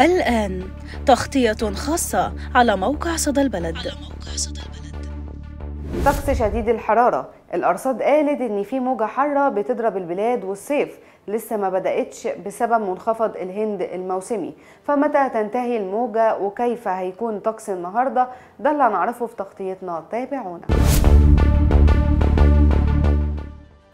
الآن تغطية خاصة على موقع صدى البلد, على موقع صدى البلد. طقس شديد الحرارة الأرصاد قالت إن في موجة حارة بتضرب البلاد والصيف لسه ما بدأتش بسبب منخفض الهند الموسمي فمتى تنتهي الموجة وكيف هيكون طقس النهاردة ده اللي هنعرفه في تغطيتنا تابعونا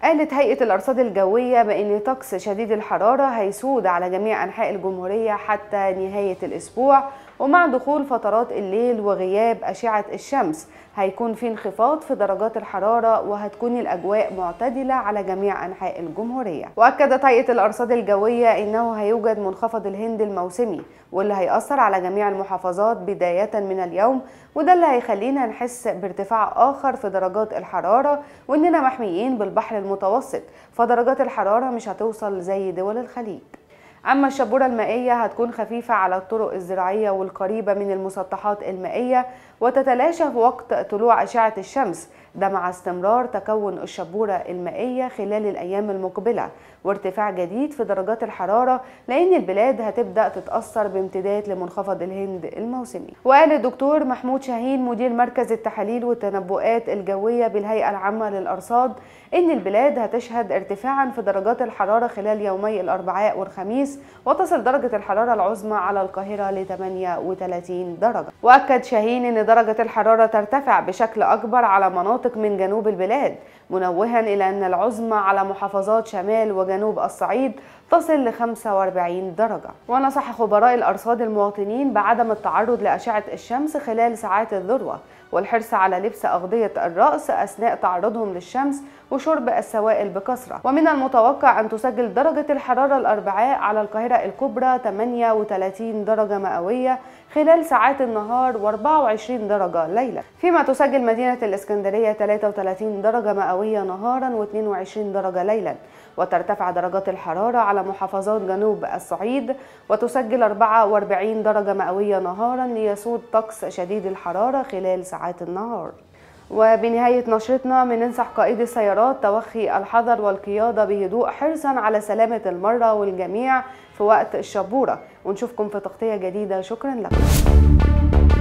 قالت هيئة الأرصاد الجوية بأن طقس شديد الحرارة هيسود على جميع أنحاء الجمهورية حتى نهاية الأسبوع ومع دخول فترات الليل وغياب أشعة الشمس هيكون في انخفاض في درجات الحرارة وهتكون الأجواء معتدلة على جميع أنحاء الجمهورية وأكدت هيئة الأرصاد الجوية أنه هيوجد منخفض الهند الموسمي واللي هيأثر على جميع المحافظات بداية من اليوم وده اللي هيخلينا نحس بارتفاع آخر في درجات الحرارة وإننا محميين بالبحر المتوسط المتوسط فدرجات الحرارة مش هتوصل زي دول الخليج أما الشبورة المائية هتكون خفيفة على الطرق الزراعية والقريبة من المسطحات المائية وتتلاشى في وقت طلوع أشعة الشمس ده مع استمرار تكون الشبورة المائية خلال الأيام المقبلة وارتفاع جديد في درجات الحرارة لأن البلاد هتبدأ تتأثر بامتداد لمنخفض الهند الموسمي وقال الدكتور محمود شاهين مدير مركز التحاليل والتنبؤات الجوية بالهيئة العامة للأرصاد إن البلاد هتشهد ارتفاعا في درجات الحرارة خلال يومي الأربعاء والخميس الخميس وتصل درجة الحرارة العظمى على القاهرة ل 38 درجة وأكد شاهين أن درجة الحرارة ترتفع بشكل أكبر على مناطق من جنوب البلاد منوها إلى أن العزمة على محافظات شمال وجنوب الصعيد تصل ل 45 درجة ونصح خبراء الأرصاد المواطنين بعدم التعرض لأشعة الشمس خلال ساعات الذروة والحرص على لبس أغذية الرأس أثناء تعرضهم للشمس وشرب السوائل بكثرة ومن المتوقع أن تسجل درجة الحرارة الأربعاء على القاهرة الكبرى 38 درجة مئوية خلال ساعات النهار و24 درجة ليلا فيما تسجل مدينة الإسكندرية 33 درجة مئوية مئوية نهارا و22 درجة ليلا وترتفع درجات الحرارة على محافظات جنوب الصعيد وتسجل 44 درجة مئوية نهارا ليسود طقس شديد الحرارة خلال ساعات النهار وبنهاية نشرتنا بننصح قائد السيارات توخي الحذر والقيادة بهدوء حرصا على سلامة المرة والجميع في وقت الشبورة ونشوفكم في تغطية جديدة شكرا لكم